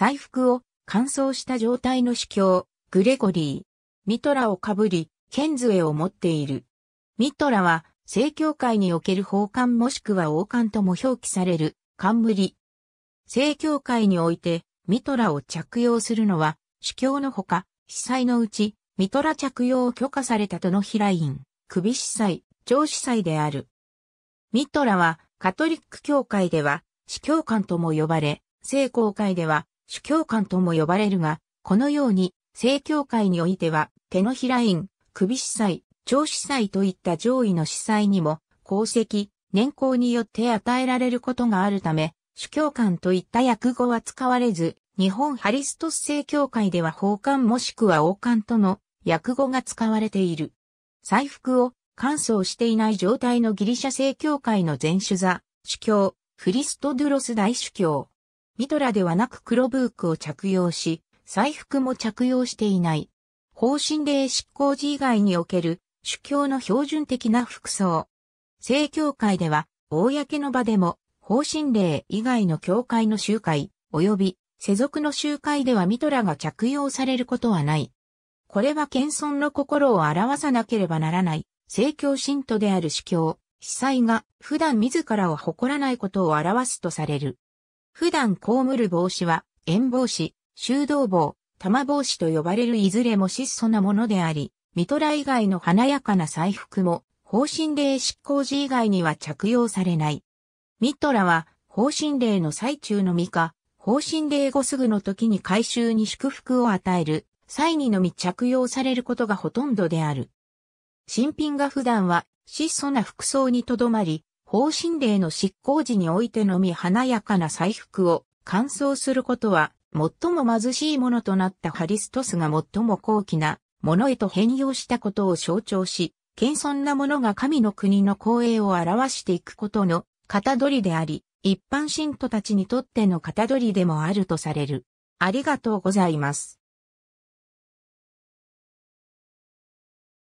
彩服を乾燥した状態の司教、グレゴリー。ミトラをかぶり、剣杖を持っている。ミトラは、正教会における奉還もしくは王冠とも表記される、冠。正教会において、ミトラを着用するのは、主教のほか、司祭のうち、ミトラ着用を許可されたとのヒライン、首司祭、上司祭である。ミトラは、カトリック教会では、司教官とも呼ばれ、聖公会では、主教官とも呼ばれるが、このように、正教会においては、手のひら院、首司祭、長司祭といった上位の司祭にも、功績、年功によって与えられることがあるため、主教官といった訳語は使われず、日本ハリストス正教会では奉還もしくは王冠との訳語が使われている。祭服を乾燥していない状態のギリシャ正教会の前主座、主教、フリストドゥロス大主教、ミトラではなく黒ブークを着用し、財服も着用していない。方針令執行時以外における主教の標準的な服装。正教会では、公の場でも、方針令以外の教会の集会、及び世俗の集会ではミトラが着用されることはない。これは謙遜の心を表さなければならない、正教信徒である主教、司祭が普段自らを誇らないことを表すとされる。普段被る帽子は、円帽子、修道帽、玉帽子と呼ばれるいずれも質素なものであり、ミトラ以外の華やかな彩服も、方針令執行時以外には着用されない。ミトラは、方針令の最中のミか、方針令後すぐの時に回収に祝福を与える、際にのみ着用されることがほとんどである。新品が普段は質素な服装にとどまり、方針令の執行時においてのみ華やかな彩服を乾燥することは、最も貧しいものとなったハリストスが最も高貴なものへと変容したことを象徴し、謙遜なものが神の国の光栄を表していくことの型取りであり、一般信徒たちにとっての型取りでもあるとされる。ありがとうございます。